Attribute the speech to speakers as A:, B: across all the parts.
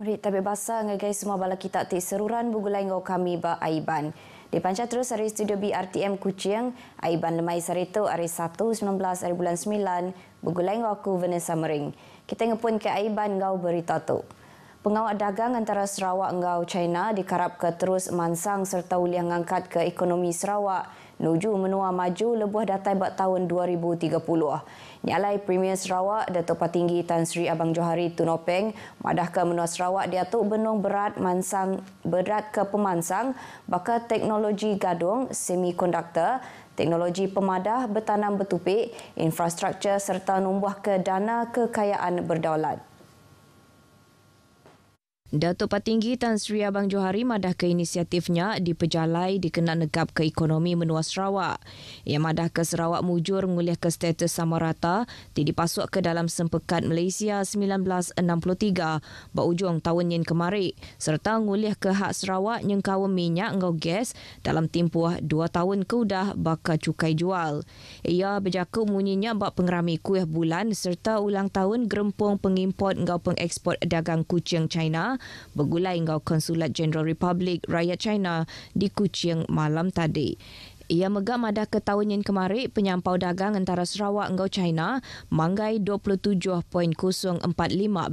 A: Murid tabik basah dengan semua bala kita tak seruan bergulai dengan kami Ba Aiban. Dipancar terus dari studio BRTM Kuching, Aiban Lemai Sarito hari 1, 19 hari bulan 9, bergulai dengan aku Vanessa Mering. Kita ngepun ke Aiban, kau berita tu. Pengawal dagang antara Sarawak ngau China dikarap ke terus mansang serta boleh angkat ke ekonomi Sarawak menuju menua maju lebih datai buat tahun 2030. Nyalai Premier Sarawak Datuk Patinggi Tan Sri Abang Johari Tunopeng madah ke menua Sarawak dia tu benung berat mansang berat ke pemansang bakal teknologi gadung semikonduktor teknologi pemadah bertanam bertupik infrastruktur serta numbuh ke dana kekayaan berdaulat. Datuk Patinggi Tan Sri Abang Johari madah ke inisiatifnya di Pejalai dikenal negap ke ekonomi menua Sarawak. Ia madah ke Sarawak mujur ngulih ke status sama rata di dipasuk ke dalam sempekat Malaysia 1963 berujung tahun yang kemarin serta ngulih ke hak Sarawak yang kawan minyak ngau gas dalam tempoh dua tahun keudah bakal cukai jual. Ia berjakup munyinya bak pengerami kuih bulan serta ulang tahun gerempung pengimport ngau pengekspor dagang kucing China bergulai dengan Konsulat General Republik Rakyat China di Kuching malam tadi. Ia megam ada ketahuan yang kemarin penyampau dagang antara Sarawak dengan China manggai 27.045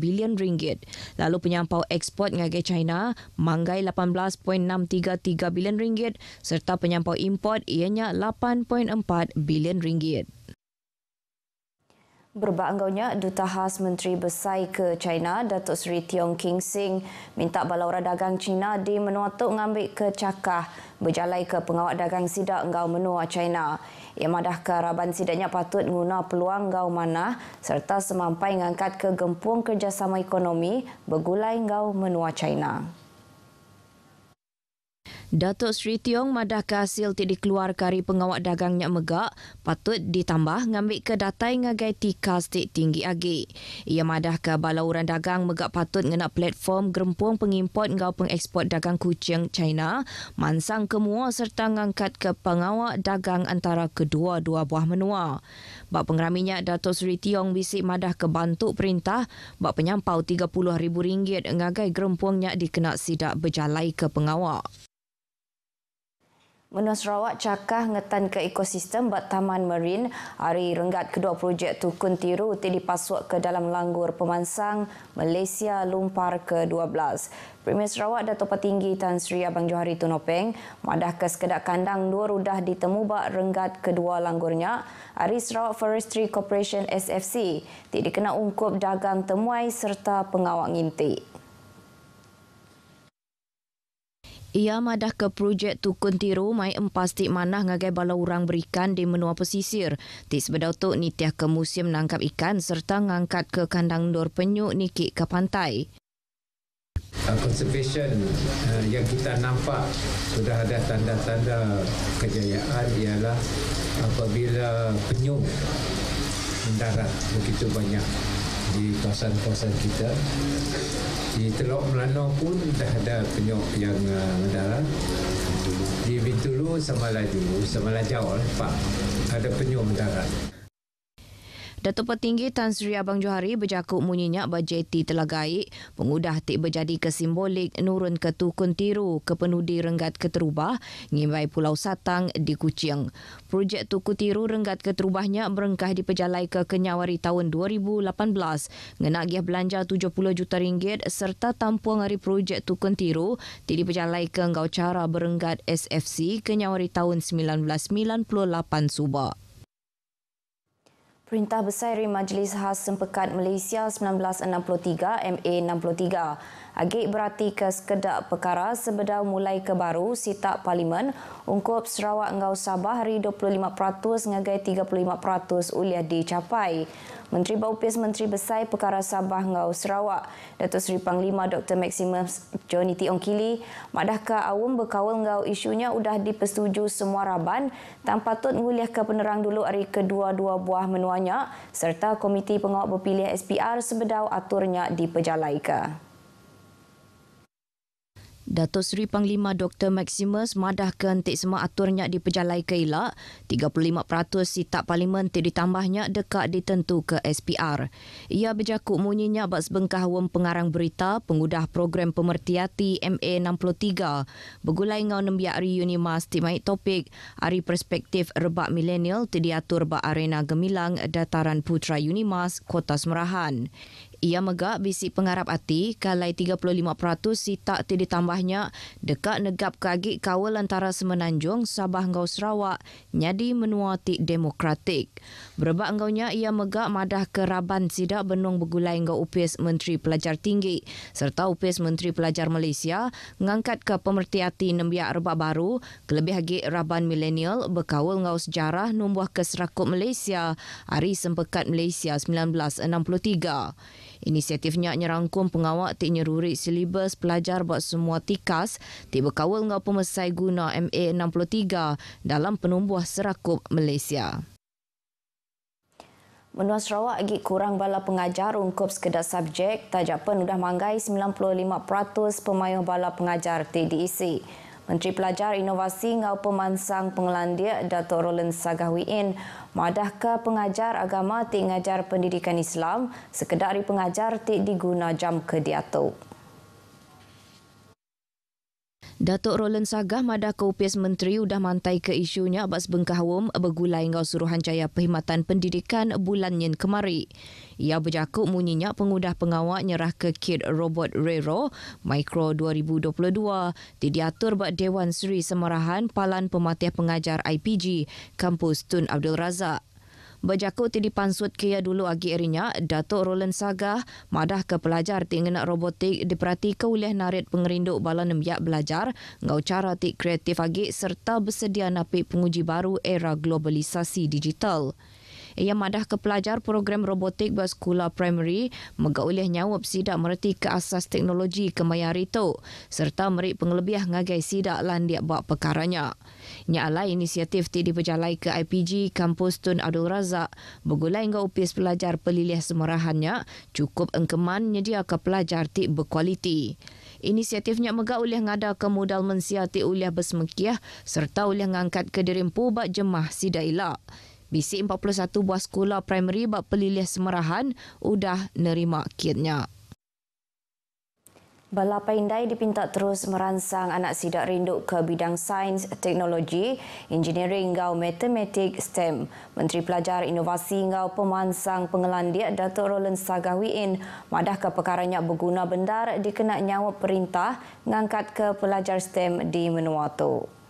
A: bilion ringgit. Lalu penyampau ekspor dengan China manggai 18.633 bilion ringgit serta penyampau import ianya 8.4 bilion ringgit. Berbangganya Duta Khas Menteri Besai ke China, Datuk Seri Tiong King Sing minta balaura dagang China di menua tu ngambil ke cakah berjalai ke pengawal dagang sidak engau menua China. Ia madah ke raban sidaknya patut guna peluang engau mana serta semampai mengangkat ke gempung kerjasama ekonomi bergulai engau menua China. Datuk Sri Tiong madah hasil tidak dikeluar kari pengawak dagangnya megak patut ditambah ngambil ke datai ngagai tika stik tinggi agi. Ia madah ke balauran dagang megak patut ngena platform gerempuang pengimport ngau pengekspor dagang kucing China mansang kemua serta ngangkat ke pengawak dagang antara kedua-dua buah menua. Bak pengraminya Datuk Sri Tiong bisik madah ke bantu perintah bak penyampau RM30,000 ngagai gerempuangnya dikena sidak berjalai ke pengawak. Menua Sarawak cakah ngetan ke ekosistem buat Taman Marin. Hari renggat kedua projek Tukun Tiru ti dipasuk ke dalam langgur pemansang Malaysia Lumpar ke-12. Premier Sarawak Dato' Patinggi Tan Sri Abang Johari Tunopeng madah ke sekedak kandang dua rudah ditemu bak renggat kedua langgurnya Hari Sarawak Forestry Corporation SFC ti dikena ungkup dagang temuai serta pengawak ngintik. Ia madah ke projek Tukun tiru mai empas tik manah ngagai bala orang berikan di menua pesisir. Ti sebedau tu nitiah ke musim nangkap ikan serta ngangkat ke kandang dor penyu nikik ke pantai. Uh, uh, yang kita nampak sudah ada tanda-tanda kejayaan ialah apabila penyu mendarat begitu banyak di kawasan-kawasan kita di Teluk Melano pun dah ada penyok yang uh, mendarat. Di Bintulu sama lagi, sama lagi awal, lah, Pak. Ada penyok mendarat. Datuk Petinggi Tan Sri Abang Johari berjakut munyinya bajeti telah gaik. Pengudah tik berjadi ke simbolik nurun ke Tukun Tiru ke penudi Renggat Keterubah ngimbai Pulau Satang di Kucing. Projek Tukun Tiru Renggat Keterubahnya berengkah di Pejalai ke Kenyawari tahun 2018. Ngenagih belanja 70 juta ringgit serta tampuang dari projek Tukun Tiru di Pejalai ke Ngaucara Berenggat SFC Kenyawari tahun 1998 Subak. Perintah besar Majlis Khas Sempekat Malaysia 1963 MA 63 Agik berarti ke sekedap perkara sebedau mulai ke baru sitak Parlimen ungkup Sarawak Ngau Sabah hari 25% ngagai 35% uliah dicapai. Menteri Baupis Menteri Besar Perkara Sabah Ngau Sarawak, Datuk Seri Panglima Dr. Maximus Johnny T. Ongkili, ke awam berkawal ngau isunya sudah dipersetuju semua raban tan patut nguliah ke penerang dulu hari kedua-dua buah menuanya serta Komiti Pengawal Berpilih SPR sebedau aturnya diperjalai Datuk Seri Panglima Dr. Maximus madahkan tik semua aturnya di Pejalai Keilak, 35% sitak parlimen tik ditambahnya dekat ditentu ke SPR. Ia berjakut munyinya bak sebengkah wem pengarang berita pengudah program pemertiati MA63 bergulai ngau nembiak Ari mas timai topik Ari Perspektif Rebak Milenial tik diatur bak arena gemilang dataran Putra Unimas Kota Semerahan. Ia megak bisi pengarap hati kalai 35% sitak tidak tambahnya dekat negap kagi kawal antara Semenanjung Sabah ngau Sarawak nyadi menua tik demokratik. Berebak nya ia megak madah keraban sidak benung begulai ngau upis Menteri Pelajar Tinggi serta upis Menteri Pelajar Malaysia ngangkat ke pemerti hati nembiak rebak baru kelebih lagi raban milenial berkawal ngau sejarah numbuh ke serakup Malaysia hari sempekat Malaysia 1963. Inisiatifnya nyerangkum rangkum pengawak tiknya rurik silibus pelajar buat semua tikas tiba kawal dengan pemesai guna MA63 dalam penumbuh serakup Malaysia. Menua Sarawak agak kurang bala pengajar ungkup sekedar subjek, tajapan sudah manggai 95% pemayuh bala pengajar TDC. Menteri Pelajar Inovasi Ngau Pemansang Pengelandia Dato' Roland Sagahwiin madah ke pengajar agama ti pendidikan Islam sekedari pengajar ti diguna jam ke diatuk. Datuk Roland Sagah mada kopis menteri sudah mantai ke isunya abad sebengkah wom bergulai ngau suruhan jaya perkhidmatan pendidikan bulan yang kemari. Ia berjakup munyinya pengudah pengawak nyerah ke kid robot Rero Micro 2022 di diatur buat Dewan Seri Semarahan Palan Pematih Pengajar IPG Kampus Tun Abdul Razak berjakut tadi pansut Kia dulu agi erinya Datuk Roland Saga madah ke pelajar ti ngena robotik diperhati ke oleh narit pengerinduk bala nembiak belajar ngau cara ti kreatif agi serta bersedia napi penguji baru era globalisasi digital ia madah ke pelajar program robotik bersekolah primary mengeulih nyawab sidak mereti ke asas teknologi kemayar itu serta meri pengelebih ngagai sidak landiak buat perkaranya. Nyala inisiatif ti diperjalai ke IPG Kampus Tun Abdul Razak bergulai ngau upis pelajar pelilih semerahannya cukup engkeman nyedia ke pelajar ti berkualiti. Inisiatifnya megah oleh ngada ke modal mensiati oleh bersemekiah serta oleh ngangkat ke dirimpu bak jemah sidailak. ilak. BC 41 buah sekolah primary bak pelilih semerahan sudah nerima kitnya. Bala Pendai dipinta terus merangsang anak sidak rindu ke bidang sains, teknologi, engineering ngau matematik, STEM. Menteri Pelajar Inovasi ngau pemansang pengelandia Dato' Roland Sagawiin madah ke perkaranya berguna bendar dikenak nyawa perintah ngangkat ke pelajar STEM di Menuatu. tu.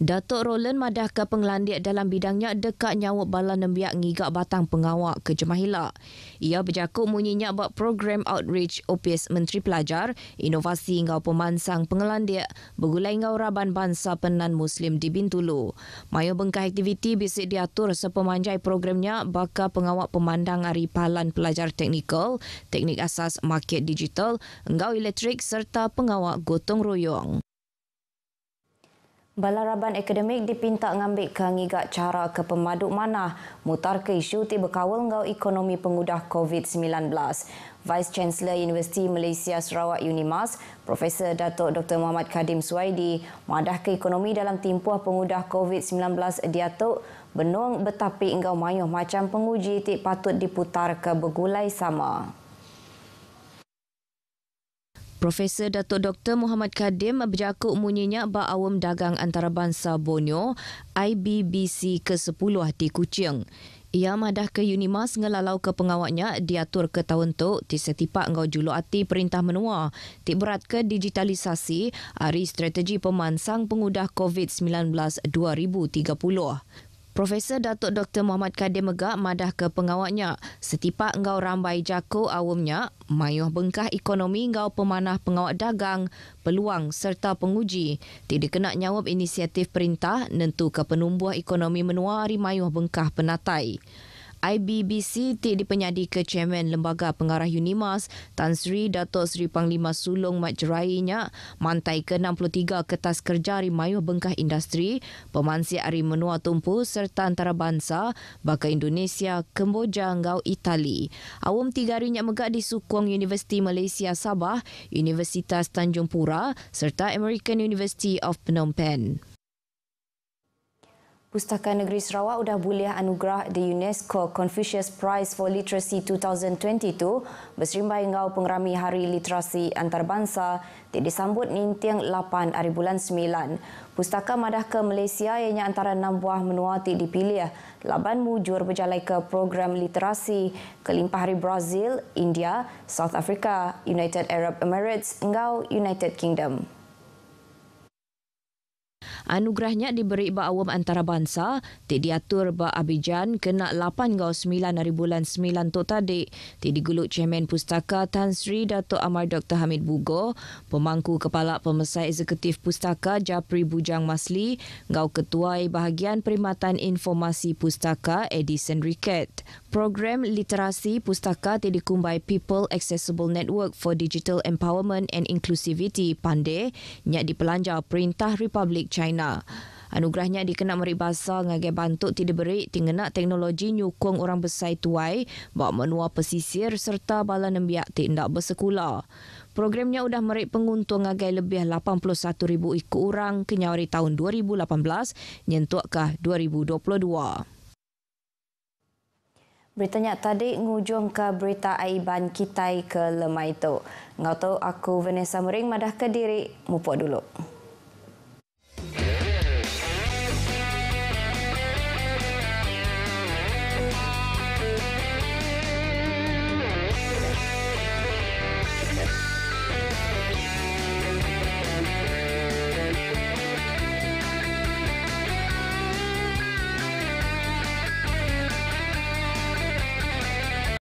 A: Datuk Roland madah ke pengelandik dalam bidangnya dekat nyawa bala nembiak ngigak batang pengawak ke Jemahila. Ia berjakut munyinya buat program outreach OPS Menteri Pelajar, inovasi ngau pemansang pengelandik, bergulai ngau raban bangsa penan Muslim di Bintulu. Mayu bengkah aktiviti bisik diatur sepemanjai programnya bakal pengawak pemandang hari palan pelajar teknikal, teknik asas market digital, ngau elektrik serta pengawak gotong royong. Balaraban akademik dipinta ngambil ke ngigak cara ke pemadu mana mutar ke isu ti berkawal ngau ekonomi pengudah COVID-19. Vice Chancellor Universiti Malaysia Sarawak Unimas, Profesor Datuk Dr. Muhammad Kadim Suaidi, madah ke ekonomi dalam timpuh pengudah COVID-19 diatuk benung betapi ngau mayuh macam penguji ti patut diputar ke begulai sama. Profesor Datuk Dr. Muhammad Kadim berjaku umumnya Bak Awam Dagang Antarabangsa Bonyo IBBC ke-10 di Kuching. Ia madah ke Unimas ngelalau ke pengawaknya diatur ke tahun tu ti setipak ngau julu ati perintah menua ti berat ke digitalisasi ari strategi pemansang pengudah COVID-19 2030. Profesor Datuk Dr. Muhammad Kadir Megak madah ke pengawatnya. Setipak engau rambai jako awamnya, mayuh bengkah ekonomi engau pemanah pengawat dagang, peluang serta penguji. Tidak kena nyawab inisiatif perintah nentu ke penumbuh ekonomi menuari hari mayuh bengkah penatai. IBBC tik dipenyadi ke Chairman Lembaga Pengarah Unimas Tan Sri Datuk Sri Panglima Sulong Mat Jerainya mantai ke-63 kertas kerja Mayu Bengkah Industri Pemansi Ari Menua Tumpu serta Antarabangsa Bakar Indonesia Kemboja Ngau Itali Awam tiga harinya megak di Sukuang Universiti Malaysia Sabah Universitas Tanjung Pura serta American University of Phnom Penh. Pustaka Negeri Sarawak sudah boleh anugerah the UNESCO Confucius Prize for Literacy 2022 bersimbai dengan pengerami Hari Literasi Antarabangsa di disambut nintiang 8 hari bulan 9. Pustaka Madah ke Malaysia ianya antara enam buah menua ti dipilih. Laban mujur berjalan ke program literasi kelimpah hari Brazil, India, South Africa, United Arab Emirates, engau United Kingdom. Anugerahnya diberi ba awam antarabangsa, ti diatur ba Abidjan kena 8 gau 9 hari bulan 9 tok tadi. Ti diguluk Chairman Pustaka Tan Sri Dato' Amar Dr. Hamid Bugo, pemangku kepala pemesai eksekutif Pustaka Japri Bujang Masli, gau ketua bahagian perkhidmatan informasi Pustaka Edison Ricket. Program literasi Pustaka ti dikumbai People Accessible Network for Digital Empowerment and Inclusivity Pandai, nyak dipelanja Perintah Republik China China. Anugerahnya dikenak merik basah ngagai bantuk tidak beri, tinggenak teknologi nyukung orang besar tuai bawa menua pesisir serta bala nembiak tindak bersekolah. Programnya sudah merik penguntung ngagai lebih 81 ribu ikut orang kenyawari tahun 2018 nyentuk ke 2022. Beritanya tadi ngujung ke berita Aiban Kitai ke Lemaito. Ngau tahu aku Vanessa Mering madah ke diri. Mupuk dulu.